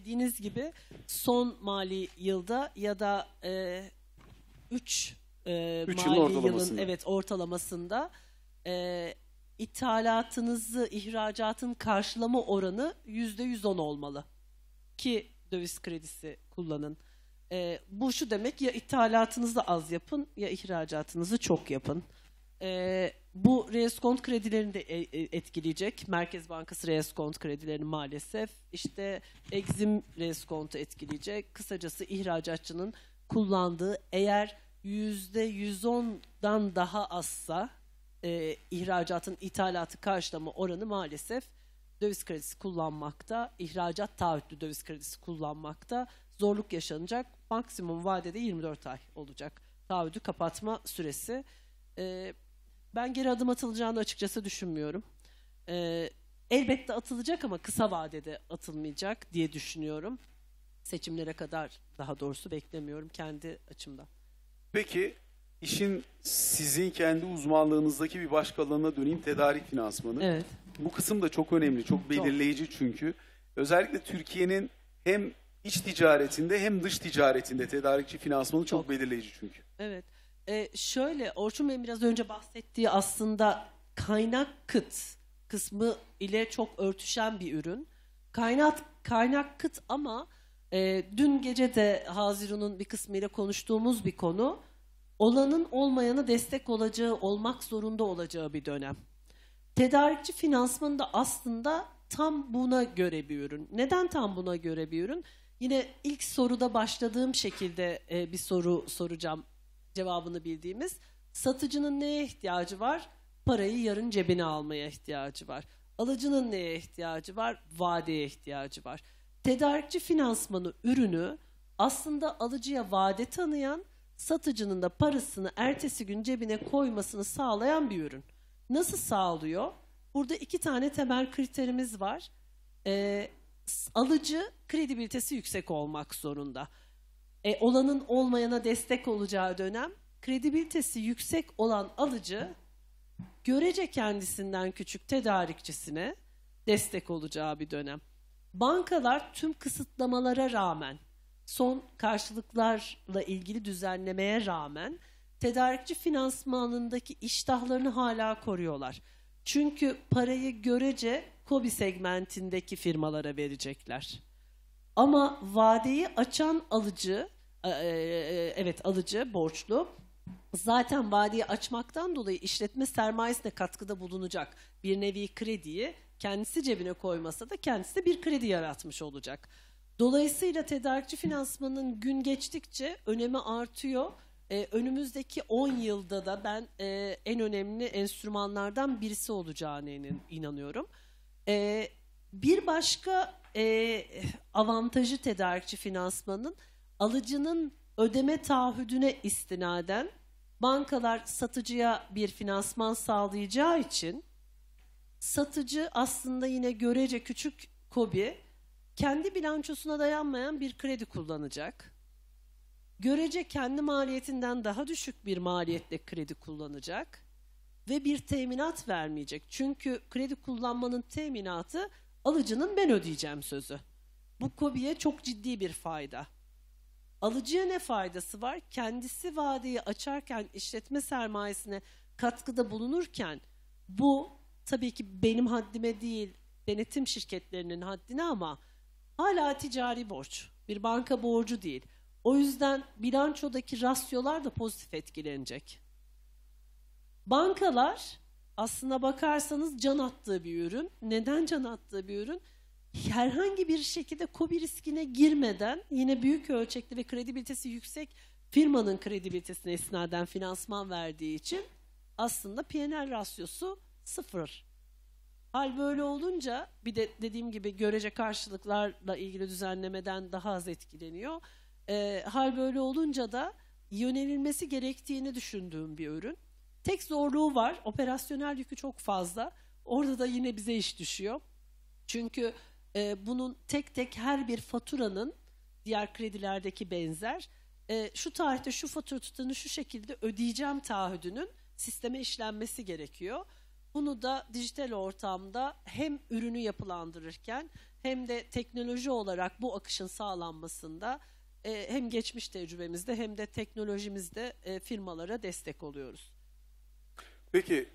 dediğiniz gibi son mali yılda ya da 3 e, üç, e, mali yılın, yılın evet ortalamasında e, ithalatınızı, ihracatın karşılama oranı yüzde yüz on olmalı ki döviz kredisi kullanın. E, bu şu demek ya ithalatınızı az yapın ya ihracatınızı çok yapın. E, bu reskont kredilerini de e, e, etkileyecek. Merkez Bankası reskont kredilerini maalesef. işte Exim reskontu etkileyecek. Kısacası ihracatçının kullandığı eğer yüzde %110'dan daha azsa e, ihracatın ithalatı karşılama oranı maalesef döviz kredisi kullanmakta, ihracat taahhütlü döviz kredisi kullanmakta zorluk yaşanacak. Maksimum vadede 24 ay olacak taahhüdü kapatma süresi. E, ben geri adım atılacağını açıkçası düşünmüyorum. Ee, elbette atılacak ama kısa vadede atılmayacak diye düşünüyorum. Seçimlere kadar daha doğrusu beklemiyorum kendi açımdan. Peki işin sizin kendi uzmanlığınızdaki bir başka alanına döneyim tedarik finansmanı. Evet. Bu kısım da çok önemli, çok belirleyici çünkü. Özellikle Türkiye'nin hem iç ticaretinde hem dış ticaretinde tedarikçi finansmanı çok, çok belirleyici çünkü. Evet. Ee, şöyle Orçun Bey'in biraz önce bahsettiği aslında kaynak kıt kısmı ile çok örtüşen bir ürün. Kaynak kaynak kıt ama e, dün gece de Haziran'ın bir kısmıyla konuştuğumuz bir konu. Olanın olmayanı destek olacağı, olmak zorunda olacağı bir dönem. Tedarikçi finansmanı da aslında tam buna göre bir ürün. Neden tam buna göre bir ürün? Yine ilk soruda başladığım şekilde e, bir soru soracağım cevabını bildiğimiz satıcının neye ihtiyacı var? Parayı yarın cebine almaya ihtiyacı var. Alıcının neye ihtiyacı var? Vadeye ihtiyacı var. Tedarikçi finansmanı ürünü aslında alıcıya vade tanıyan, satıcının da parasını ertesi gün cebine koymasını sağlayan bir ürün. Nasıl sağlıyor? Burada iki tane temel kriterimiz var. Ee, alıcı kredibilitesi yüksek olmak zorunda e, olanın olmayana destek olacağı dönem kredibilitesi yüksek olan alıcı görece kendisinden küçük tedarikçisine destek olacağı bir dönem. Bankalar tüm kısıtlamalara rağmen, son karşılıklarla ilgili düzenlemeye rağmen tedarikçi finansmanındaki iştahlarını hala koruyorlar. Çünkü parayı görece kobi segmentindeki firmalara verecekler. Ama vadeyi açan alıcı e, e, evet alıcı borçlu zaten vadiyi açmaktan dolayı işletme sermayesine katkıda bulunacak bir nevi krediyi kendisi cebine koymasa da kendisi de bir kredi yaratmış olacak. Dolayısıyla tedarikçi finansmanın gün geçtikçe önemi artıyor. Ee, önümüzdeki 10 yılda da ben e, en önemli enstrümanlardan birisi olacağına inanıyorum. Ee, bir başka e, avantajı tedarikçi finansmanın alıcının ödeme taahhüdüne istinaden bankalar satıcıya bir finansman sağlayacağı için satıcı aslında yine görece küçük kobi kendi bilançosuna dayanmayan bir kredi kullanacak. Görece kendi maliyetinden daha düşük bir maliyetle kredi kullanacak ve bir teminat vermeyecek. Çünkü kredi kullanmanın teminatı alıcının ben ödeyeceğim sözü. Bu kobiye çok ciddi bir fayda. Alıcıya ne faydası var? Kendisi vadeyi açarken işletme sermayesine katkıda bulunurken bu tabii ki benim haddime değil denetim şirketlerinin haddine ama hala ticari borç. Bir banka borcu değil. O yüzden bilançodaki rasyolar da pozitif etkilenecek. Bankalar aslında bakarsanız can attığı bir ürün. Neden can attığı bir ürün? herhangi bir şekilde kobi riskine girmeden yine büyük ölçekli ve kredibilitesi yüksek firmanın kredibilitesine esnaden finansman verdiği için aslında PNL rasyosu sıfır. Hal böyle olunca bir de dediğim gibi görece karşılıklarla ilgili düzenlemeden daha az etkileniyor. E, hal böyle olunca da yönelilmesi gerektiğini düşündüğüm bir ürün. Tek zorluğu var. Operasyonel yükü çok fazla. Orada da yine bize iş düşüyor. Çünkü e, bunun tek tek her bir faturanın diğer kredilerdeki benzer e, şu tarihte şu fatura tutanı şu şekilde ödeyeceğim taahhüdünün sisteme işlenmesi gerekiyor. Bunu da dijital ortamda hem ürünü yapılandırırken hem de teknoloji olarak bu akışın sağlanmasında e, hem geçmiş tecrübemizde hem de teknolojimizde e, firmalara destek oluyoruz. Peki